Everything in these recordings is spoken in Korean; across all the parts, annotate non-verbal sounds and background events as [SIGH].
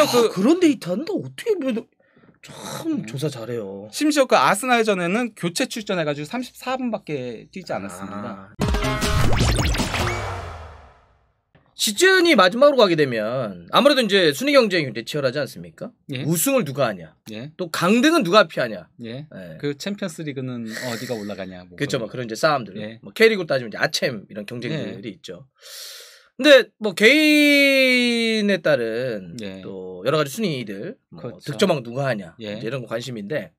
심지어 아, 그 그런 데이터 한다 어떻게 보면 뭐 도참 음. 조사 잘해요. 심지어 그 아스날전에는 교체 출전해가지고 34분밖에 뛰지 않았습니다. 아. 시즌이 마지막으로 가게 되면 아무래도 이제 순위 경쟁이 굉장히 치열하지 않습니까? 예. 우승을 누가 하냐, 예. 또 강등은 누가 피하냐, 예. 예. 그 챔피언스리그는 어디가 올라가냐, 뭐 그렇죠, 뭐 그런 이제 싸움들, 예. 뭐캐리고 따지면 이제 아챔 이런 경쟁들이 예. 있죠. 근데 뭐 개인에 따른 예. 또 여러 가지 순위들 뭐 그렇죠. 득점왕 누가 하냐 예. 이런 거 관심인데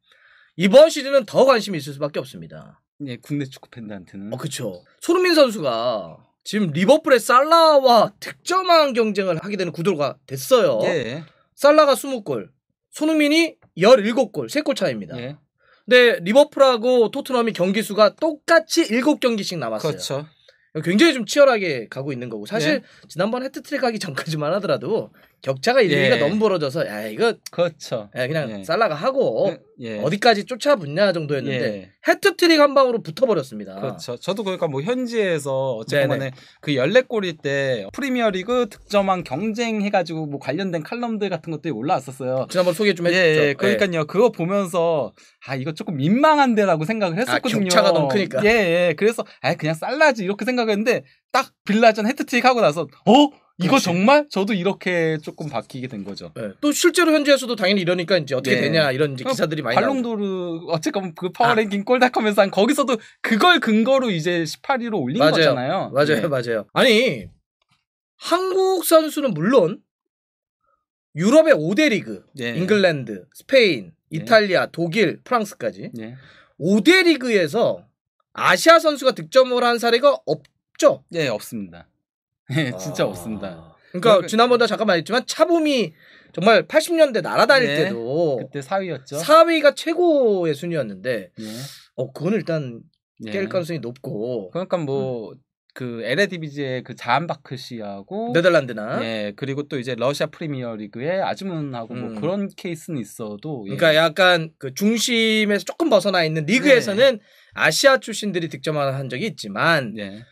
이번 시즌은 더 관심이 있을 수밖에 없습니다. 예, 국내 축구 팬들한테는. 어, 그렇죠. 손흥민 선수가 지금 리버풀의 살라와 득점왕 경쟁을 하게 되는 구도가 됐어요. 예. 살라가 20골, 손흥민이 17골, 3골 차입니다 예. 근데 리버풀하고 토트넘이 경기 수가 똑같이 7경기씩 남았어요. 그렇죠. 굉장히 좀 치열하게 가고 있는 거고 사실 네. 지난번 해트트랙 하기 전까지만 하더라도 격차가 1, 예. 2가 너무 벌어져서 야 이거 그렇죠. 야, 그냥 예. 살라가 하고 예. 어디까지 쫓아붙냐 정도였는데 예. 해트트릭 한 방으로 붙어버렸습니다. 그렇죠. 저도 그러니까 뭐 현지에서 어쨌건간그 열네골일 때 프리미어리그 득점왕 경쟁 해가지고 뭐 관련된 칼럼들 같은 것들이 올라왔었어요. 지난번 소개 좀 해주셨죠. 예, 예. 그러니까요. 그거 보면서 아 이거 조금 민망한데라고 생각을 아, 했었거든요. 아, 격차가 너무 크니까. 예, 예. 그래서 아 그냥 살라지 이렇게 생각했는데 딱 빌라전 해트트릭 하고 나서 어 이거 정말 저도 이렇게 조금 바뀌게 된 거죠. 네. 또 실제로 현지에서도 당연히 이러니까 이제 어떻게 네. 되냐 이런 이제 기사들이 많이 발롱도르 어쨌건 그 파워랭킹 아. 꼴닥하면서 한 거기서도 그걸 근거로 이제 18위로 올린 맞아요. 거잖아요. 맞아요, 네. 맞아요. 아니 한국 선수는 물론 유럽의 5대 리그, 네. 잉글랜드, 스페인, 네. 이탈리아, 독일, 프랑스까지 5대 리그에서 아시아 선수가 득점을 한 사례가 없죠. 네, 없습니다. 네, 진짜 아... 없습니다. 그러니까, 그러니까 지난번에 잠깐 말했지만 차범이 정말 80년대 날아다닐 네. 때도 그때 4위였죠. 4위가 최고의 순위였는데 네. 어 그건 일단 예. 깰 네. 가능성이 높고 그러니까 뭐 음. 그 에레디비지의 그 자안바크 씨하고 네덜란드나 예 그리고 또 이제 러시아 프리미어 리그의 아즈문하고 뭐 음. 뭐 그런 케이스는 있어도 예. 그러니까 약간 그 중심에서 조금 벗어나 있는 리그에서는 네. 아시아 출신들이 득점한 적이 있지만 네.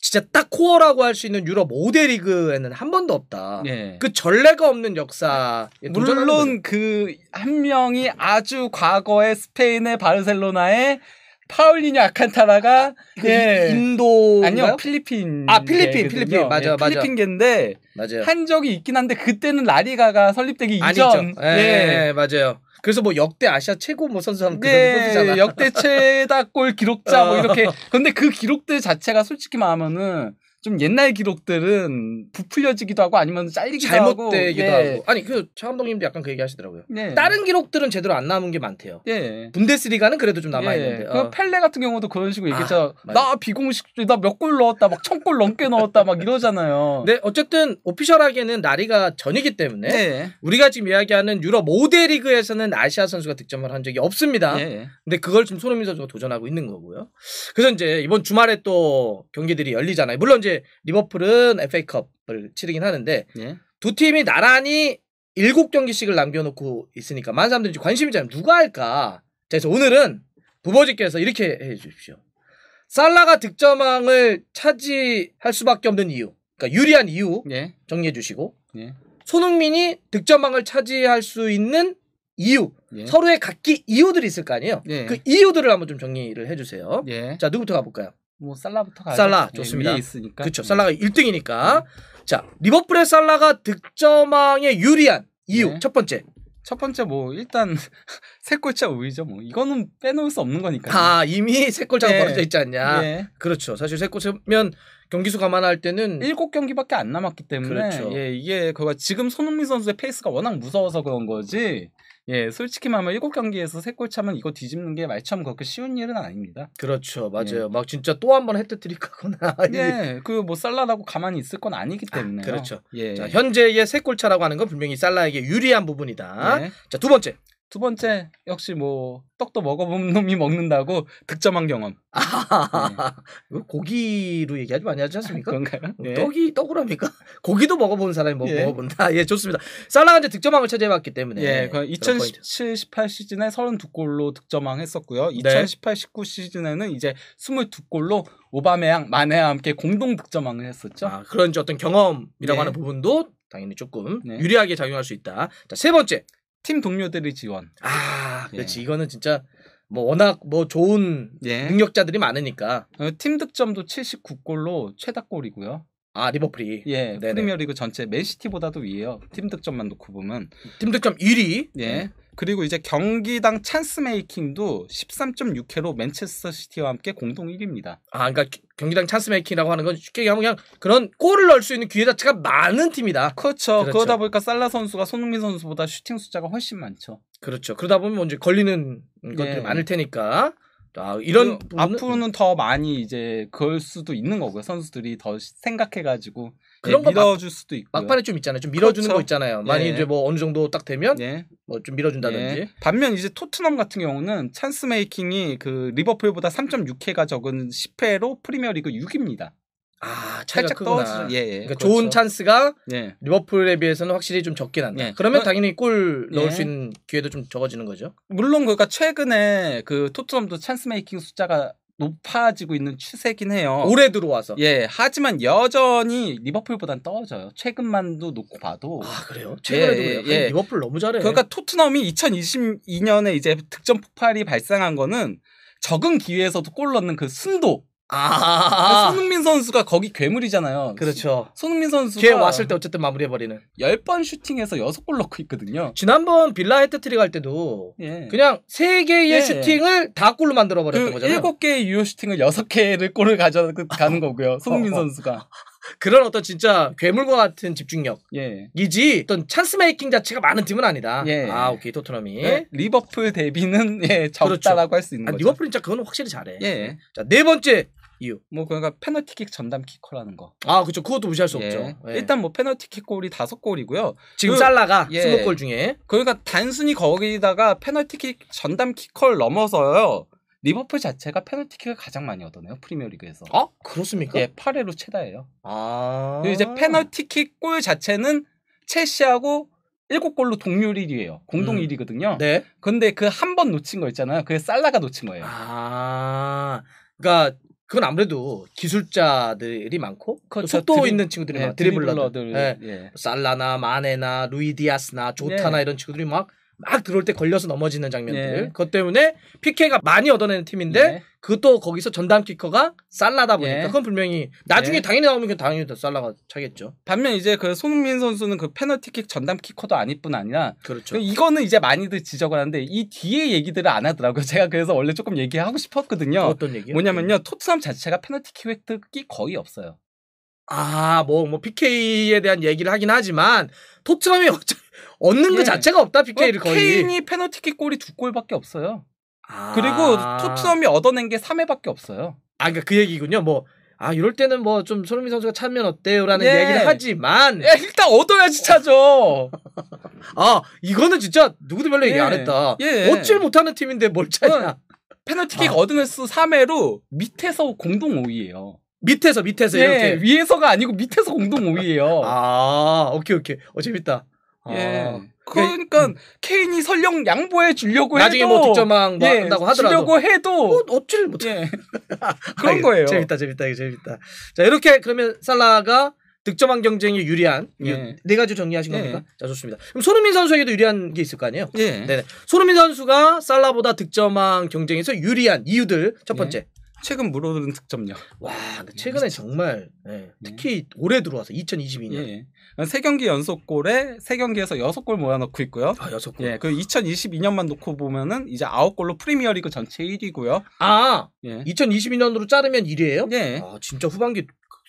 진짜 딱 코어라고 할 수 있는 유럽 5대 리그에는 한 번도 없다. 네. 그 전례가 없는 역사. 물론 그 한 명이 아주 과거의 스페인의 바르셀로나에 파울리뉴 아칸타라가 그 예. 인도 아니요 필리핀 아 필리핀 예, 필리핀 맞아 예, 맞아 필리핀계인데 맞아요. 한 적이 있긴 한데 그때는 라리가가 설립되기 이전 아 예, 예. 맞아요 그래서 뭐 역대 아시아 최고 뭐 그 네, 선수 하그 네, 선수잖아. 역대 최다 골 기록자 뭐 [LAUGHS] 어. 이렇게. 근데 그 기록들 자체가 솔직히 말하면은 좀 옛날 기록들은 부풀려지기도 하고 아니면 잘리기도 잘못되기도 예. 하고 아니 그 차 감독님도 약간 그 얘기하시더라고요. 예. 다른 기록들은 제대로 안 남은 게 많대요. 예. 분데스리가는 그래도 좀 남아 있는데. 예. 그 어. 그 펠레 같은 경우도 그런 식으로 아, 얘기했죠. 아, 나 비공식 나몇 골 넣었다 막 천 골 넘게 넣었다 막 이러잖아요. 네 어쨌든 오피셜하게는 나리가 전이기 때문에 예. 우리가 지금 이야기하는 유럽 모델 리그에서는 아시아 선수가 득점을 한 적이 없습니다. 예. 근데 그걸 지금 손흥민 선수가 도전하고 있는 거고요. 그래서 이제 이번 주말에 또 경기들이 열리잖아요. 물론 이제 리버풀은 FA컵을 치르긴 하는데 예? 두 팀이 나란히 일곱 경기씩을 남겨놓고 있으니까 많은 사람들이 관심이잖아요. 누가 할까? 그래서 오늘은 부버지께서 이렇게 해주십시오. 살라가 득점왕을 차지할 수밖에 없는 이유, 그러니까 유리한 이유 예. 정리해 주시고 예. 손흥민이 득점왕을 차지할 수 있는 이유, 예. 서로의 각기 이유들이 있을 거 아니에요. 예. 그 이유들을 한번 좀 정리를 해주세요. 예. 자, 누구부터 가볼까요? 뭐 살라부터 가죠. 살라 네, 좋습니다. 있으니까. 그렇죠. 살라가 1등이니까. 자, 리버풀의 살라가 득점왕에 유리한 이유 네. 첫 번째. 첫 번째 뭐 일단 [LAUGHS] 세 골차 우위죠 뭐 이거는 빼놓을 수 없는 거니까. 아 이미 세 골차가 네. 벌어져 있지 않냐. 네. 그렇죠. 사실 세 골차면 경기수 감안할 때는 일곱 경기밖에 안 남았기 때문에 그렇죠. 예 이게 그거 지금 손흥민 선수의 페이스가 워낙 무서워서 그런 거지. 예, 솔직히 말하면 일곱 경기에서 세골 차면 이거 뒤집는 게말처럼 그렇게 쉬운 일은 아닙니다. 그렇죠, 맞아요. 예. 막 진짜 또 한번 헤트트릭하거나. 예, [LAUGHS] 네, 그 뭐 살라라고 가만히 있을 건 아니기 때문에. 아, 그렇죠. 예. 자, 현재의 세골 차라고 하는 건 분명히 살라에게 유리한 부분이다. 예. 자, 두 번째. 두 번째 역시 뭐 떡도 먹어본 [LAUGHS] 놈이 먹는다고 득점한 경험. 아, 네. 고기로 얘기하지 많이 하지 않습니까? 그런가요? 예. 떡이 떡으로 합니까? [LAUGHS] 고기도 먹어본 사람이 뭐 예. 먹어본다. 아, 예, 좋습니다. 살라한제 득점왕을 차지해봤기 때문에. 예, 2017-18 그 시즌에 32골로 득점왕 했었고요. 네. 2018-19 시즌에는 이제 22골로 오바메양, 마네와 함께 공동 득점왕을 했었죠. 아, 그런 지 어떤 경험이라고 네. 하는 부분도 당연히 조금 네. 유리하게 작용할 수 있다. 자, 세 번째 팀 동료들의 지원. 아, 그렇지. 예. 이거는 진짜 뭐 워낙 뭐 좋은 예. 능력자들이 많으니까. 어, 팀 득점도 79골로 최다골이고요. 아 리버풀이 예 네네. 프리미어리그 전체 맨시티보다도 위에요 팀 득점만 놓고 보면 팀 득점 1위 예 음. 그리고 이제 경기당 찬스 메이킹도 13.6회로 맨체스터 시티와 함께 공동 1위입니다. 아, 그러니까 경기당 찬스 메이킹이라고 하는 건 쉽게 얘기하면 그냥 그런 골을 넣을 수 있는 기회 자체가 많은 팀이다. 그렇죠. 그렇죠. 그러다 보니까 살라 선수가 손흥민 선수보다 슈팅 숫자가 훨씬 많죠. 그렇죠. 그러다 보면 이제 걸리는 것들이 예. 많을 테니까. 아, 이런 부분은... 앞으로는 더 많이 이제 그럴 수도 있는 거고요. 선수들이 더 생각해가지고 네, 그런 네, 거 밀어줄 막, 수도 있고 막판에 좀 있잖아요. 좀 밀어주는 그렇죠. 거 있잖아요. 많이 예. 이제 뭐 어느 정도 딱 되면 예. 뭐좀 밀어준다든지. 예. 반면 이제 토트넘 같은 경우는 찬스 메이킹이 그 리버풀보다 3.6회가 적은 10회로 프리미어리그 6입니다. 아, 살짝 가크 예, 예. 그러니까 그렇죠. 좋은 찬스가 예. 리버풀에 비해서는 확실히 좀 적게 난다. 예. 그러면 그러니까 당연히 골 넣을 예. 수 있는 기회도 좀 적어지는 거죠. 물론 그러니까 최근에 그 토트넘도 찬스 메이킹 숫자가 높아지고 있는 추세긴 해요. 올해 들어와서. 예. 하지만 여전히 리버풀보단 떨어져요. 최근만도 놓고 봐도. 아, 그래요? 최근에도 예, 예 그래요. 예. 리버풀 너무 잘해. 그러니까 토트넘이 2022년에 이제 득점 폭발이 발생한 거는 적은 기회에서도 골 넣는 그 순도 아. 손흥민 선수가 거기 괴물이잖아요. 그렇죠. 손흥민 선수가 걔 왔을 때 어쨌든 마무리해 버리는. 10번 슈팅에서 6골 넣고 있거든요. 지난번 빌라 헤트트릭 할 때도 예. 그냥 3개의 예. 슈팅을 다 골로 만들어 버렸던 그 거잖아요. 7개의 유효 슈팅을 6개를 골을 가져가는 거고요. [LAUGHS] 손흥민 어, 어. 선수가. 그런 어떤 진짜 괴물과 같은 집중력. 이지 예. 어떤 찬스 메이킹 자체가 많은 팀은 아니다. 예. 아 오케이 토트넘이 네, 리버풀 대비는 예 적다라고 그렇죠. 할수 있는 아, 거죠. 리버풀 진짜 그건 확실히 잘해. 예. 자네 번째 이유. 뭐 그러니까 페널티킥 전담 키커라는 거. 아 그렇죠. 그것도 무시할 수 예. 없죠. 예. 일단 뭐 페널티킥 골이 다섯 골이고요. 지금 그, 살라가 예. 스무 예. 골 중에. 그러니까 단순히 거기다가 페널티킥 전담 키커를 넘어서요. 리버풀 자체가 페널티킥을 가장 많이 얻어내요 프리미어리그에서. 어? 아, 그렇습니까? 예, 8회로 최다예요. 아. 그리고 이제 페널티킥 골 자체는 첼시하고 7골로 동률 1위예요. 공동 음. 1위거든요. 네. 근데 그 한 번 놓친 거 있잖아요. 그게 살라가 놓친 거예요. 아. 그러니까 그건 아무래도 기술자들이 많고 그렇죠. 속도 드리, 있는 친구들이 네, 예, 많아 드리블러들. 드리블러들. 네. 예. 살라나 마네나 루이디아스나 조타나 예. 이런 친구들이 막막 들어올 때 걸려서 넘어지는 장면들. 예. 그것 때문에 PK가 많이 얻어내는 팀인데 예. 네. 그것도 거기서 전담 키커가 살라다 네. 보니까 예. 그건 분명히 나중에 당연히 나오면 당연히 더 살라가 차겠죠. 반면 이제 그 손흥민 선수는 그 페널티킥 전담 키커도 아닐 뿐 아니라 그렇죠. 그 이거는 이제 많이들 지적을 하는데 이 뒤에 얘기들을 안 하더라고요. [LAUGHS] 제가 그래서 원래 조금 얘기하고 싶었거든요. 어떤 얘기요? 뭐냐면요. 토트넘 자체가 페널티킥 획득이 거의 없어요. 아, 뭐, 뭐, PK에 대한 얘기를 하긴 하지만, 토트넘이 [LAUGHS] 얻는 그 예. 그 자체가 없다, PK를 어, 거의. 케인이 페널티킥 골이 두 골밖에 없어요. 아. 그리고 토트넘이 얻어낸 게 3회밖에 없어요. 아, 그러니까 그 얘기군요. 뭐, 아, 이럴 때는 뭐, 좀, 손흥민 선수가 차면 어때요? 라는 예. 얘기를 하지만. 예, 일단 얻어야지 차죠. [LAUGHS] 아, 이거는 진짜 누구도 별로 얘기 예. 안 했다. 예. 어질 못하는 팀인데 뭘 차냐. 어, 페널티킥 아. 얻어낸 수 3회로 밑에서 공동 5위예요 밑에서 밑에서 예, 이렇게 위에서가 아니고 밑에서 공동 5위예요. [LAUGHS] 아, 오케이 오케이. 어 재밌다. 아. 예. 그, 그러니까 음. 케인이 설령 양보해 주려고 나중에 해도 나중에 뭐 득점왕 뭐 예, 한다고 하더라도 주려고 해도 어, 어찌를 못해 예. [LAUGHS] [LAUGHS] 그런 거예요. 재밌다 재밌다 이거 재밌다. 자 이렇게 그러면 살라가 득점왕 경쟁에 유리한 예. 네 가지 정리하신 예. 겁니까? 예. 자 좋습니다. 그럼 손흥민 선수에게도 유리한 게 있을 거 아니에요? 예. 네 손흥민 선수가 살라보다 득점왕 경쟁에서 유리한 이유들 첫 예. 번째 최근 물어오는 득점력. 와, 그 최근에 정말 네. 특히 올해 들어와서 2022년 예. 예. 그러니까 세 경기 연속 골에 세 경기에서 여섯 골 모아 놓고 있고요. 아, 여섯 골. 예, 그 2022년만 놓고 보면은 이제 아홉 골로 프리미어리그 전체 1위고요. 아, 예. 2022년으로 자르면 1위예요? 예. 아, 진짜 후반기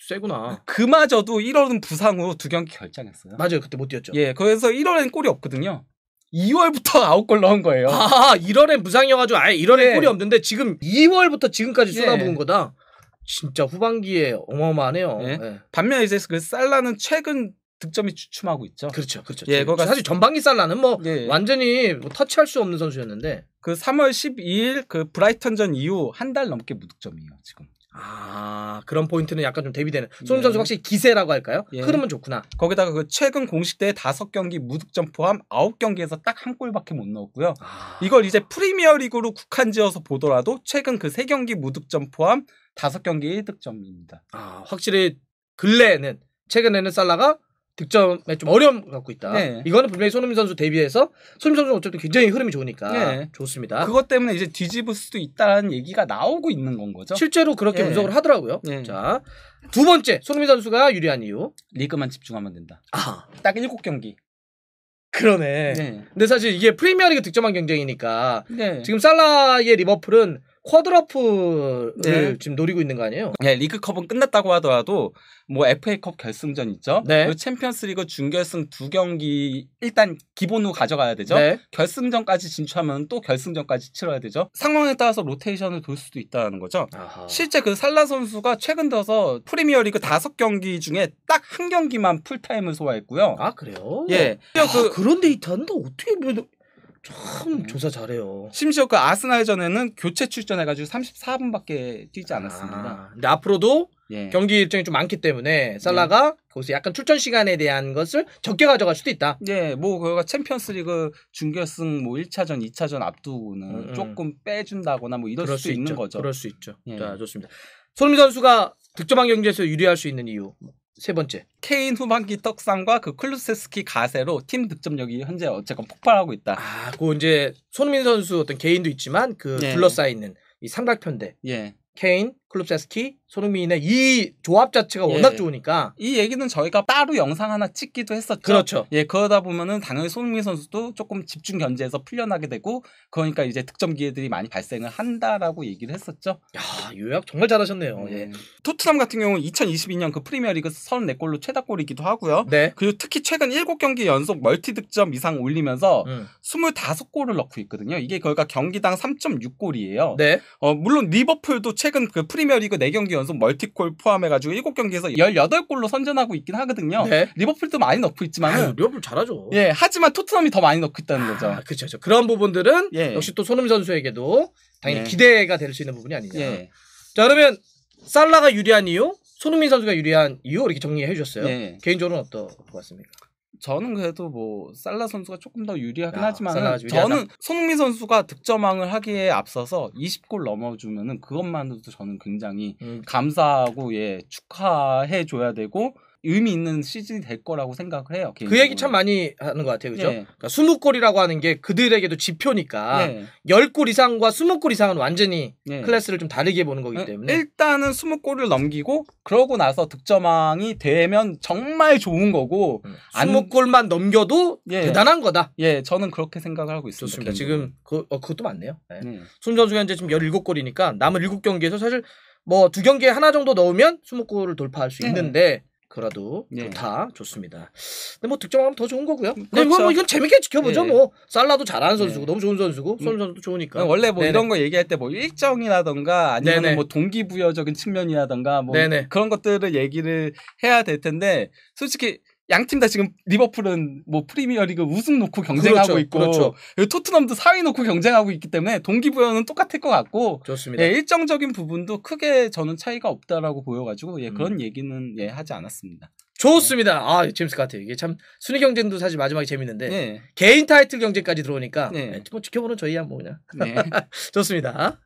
세구나. 그마저도 1월은 부상 후두 경기 결장했어요. 맞아요, 그때 못 뛰었죠. 예, 그래서 1월엔 골이 없거든요. 2월부터 아홉 골 넣은 거예요. 아, 1월에 무상이어가지고 아예 1월에 네. 골이 없는데 지금 2월부터 지금까지 네. 쏟아부은 네. 거다. 진짜 후반기에 어마어마하네요. 네. 네. 반면에 이제 그 살라는 최근 득점이 주춤하고 있죠. 그렇죠, 그렇죠. 예, 그거 사실 전반기 살라는 뭐 예. 완전히 뭐 터치할 수 없는 선수였는데 그 3월 12일 그 브라이턴전 이후 한 달 넘게 무득점이에요 지금. 아 그런 포인트는 약간 좀 대비되는 손흥민 네. 선수 확실히 기세라고 할까요? 예. 흐름은 좋구나. 거기다가 그 최근 공식 대회 다섯 경기 무득점 포함 아홉 경기에서 딱 한 골밖에 못 넣었고요. 아... 이걸 이제 프리미어리그로 국한지어서 보더라도 최근 그 세 경기 무득점 포함 다섯 경기 1득점입니다. 아 확실히 근래에는 최근에는 살라가 득점에 좀 어려움 갖고 있다. 네. 이거는 분명히 손흥민 선수 대비해서 손흥민 선수 는 어쨌든 굉장히 흐름이 좋으니까 네. 좋습니다. 그것 때문에 이제 뒤집을 수도 있다는 얘기가 나오고 있는 건 거죠. 실제로 그렇게 네. 분석을 하더라고요. 네. 자, 두 번째 손흥민 선수가 유리한 이유. 리그만 집중하면 된다. 아, 딱 7경기. 그러네. 네. 근데 사실 이게 프리미어리그 득점한 경쟁이니까 네. 지금 살라의 리버풀은 쿼드러프를 네. 지금 노리고 있는 거 아니에요? 네, 리그컵은 끝났다고 하더라도 뭐 FA컵 결승전 있죠. 네. 그리고 챔피언스리그 준결승 두 경기 일단 기본으로 가져가야 되죠. 네. 결승전까지 진출하면 또 결승전까지 치러야 되죠. 상황에 따라서 로테이션을 돌 수도 있다는 거죠. 아하. 실제 그 살라 선수가 최근 들어서 프리미어리그 다섯 경기 중에 딱 한 경기만 풀타임을 소화했고요. 아 그래요? 예. 아, 그, 그런 데이터는 어떻게 참 음. 조사 잘해요. 심지어 그 아스날전에는 교체 출전해가지고 34분밖에 뛰지 않았습니다. 아, 근데 앞으로도 예. 경기 일정이 좀 많기 때문에 살라가 예. 거기서 약간 출전 시간에 대한 것을 적게 가져갈 수도 있다. 예, 뭐 그거가 챔피언스리그 준결승 뭐 1차전, 2차전 앞두고는 음, 음. 조금 빼준다거나 뭐 이럴 그럴 수, 수 있는 거죠. 그럴 수 있죠. 예. 자, 좋습니다. 손흥민 선수가 득점한 경기에서 유리할 수 있는 이유 세 번째. 케인 후반기 떡상과 그 클루세스키 가세로 팀 득점력이 현재 어쨌건 폭발하고 있다. 아, 그 이제 손흥민 선수 어떤 개인도 있지만 그 예. 네. 둘러싸여 있는 이 삼각편대. 예. 케인, 클럽세스키, 손흥민의 이 조합 자체가 예. 워낙 좋으니까 이 얘기는 저희가 따로 영상 하나 찍기도 했었죠. 그렇죠. 예, 그러다 보면은 당연히 손흥민 선수도 조금 집중 견제에서 풀려나게 되고 그러니까 이제 득점 기회들이 많이 발생을 한다라고 얘기를 했었죠. 야, 요약 정말 잘하셨네요. 음. 예. 토트넘 같은 경우는 2022년 그 프리미어리그 34골로 최다골이기도 하고요. 네. 그리고 특히 최근 7경기 연속 멀티 득점 이상 올리면서 음. 25골을 넣고 있거든요. 이게 그러니까 경기당 3.6골이에요. 네. 어, 물론 리버풀도 최근 그 프리 프리미어리그 4경기 연속 멀티골 포함해가지고 7경기에서 18골로 선전하고 있긴 하거든요. 네. 리버풀도 많이 넣고 있지만 리버풀 잘하죠. 예, 하지만 토트넘이 더 많이 넣고 있다는 아, 거죠. 그렇죠. 그렇죠. 그런 부분들은 예. 역시 또 손흥민 선수에게도 당연히 예. 기대가 될 수 있는 부분이 아니냐. 예. 자 그러면 살라가 유리한 이유, 손흥민 선수가 유리한 이유 이렇게 정리해 주셨어요. 예. 개인적으로는 어떨 것 같습니까? 저는 그래도 뭐 살라 선수가 조금 더 유리하긴 아, 하지만 저는 손흥민 선수가 득점왕을 하기에 앞서서 20골 넘어주면은 그것만으로도 저는 굉장히 음. 감사하고 예 축하해 줘야 되고 의미 있는 시즌이 될 거라고 생각을 해요. 개인적으로. 그 얘기 참 많이 하는 것 같아요. 그죠? 네. 그러니까 20골이라고 하는 게 그들에게도 지표니까 네. 10골 이상과 20골 이상은 완전히 네. 클래스를 좀 다르게 보는 거기 네. 때문에 일단은 20골을 넘기고 그러고 나서 득점왕이 되면 정말 좋은 거고 음. 안... 20골만 넘겨도 예. 대단한 거다. 예, 저는 그렇게 생각을 하고 있습니다. 좋습니다. 지금 그, 어, 그것도 맞네요. 예. 네. 음. 손 선수가 이 지금 17골이니까 남은 7경기에서 사실 뭐 두 경기에 하나 정도 넣으면 20골을 돌파할 수 네. 있는데 뭐라도 네. 좋다 좋습니다. 근데 뭐 득점하면 더 좋은 거고요. 음, 뭐 그렇죠. 네, 뭐, 뭐 이건 재밌게 지켜보죠. 네. 뭐 살라도 잘하는 네. 선수고 너무 좋은 선수고 손 음. 선수도 좋으니까. 음, 원래 뭐 네네. 이런 거 얘기할 때 뭐 일정이라던가 아니면 뭐 동기부여적인 측면이라던가 뭐 네네. 그런 것들을 얘기를 해야 될 텐데 솔직히 양팀 다 지금 리버풀은 뭐 프리미어리그 우승 놓고 경쟁하고 그렇죠, 있고 그렇죠. 토트넘도 4위 놓고 경쟁하고 있기 때문에 동기부여는 똑같을 것 같고 좋습니다. 예, 일정적인 부분도 크게 저는 차이가 없다라고 보여가지고 예, 그런 음. 얘기는 예, 하지 않았습니다. 좋습니다. 아, 제임스 카트. 이게 참 순위 경쟁도 사실 마지막에 재밌는데 네. 개인 타이틀 경쟁까지 들어오니까 네. 뭐 지켜보는 저희야 뭐 그냥. 네. [LAUGHS] 좋습니다.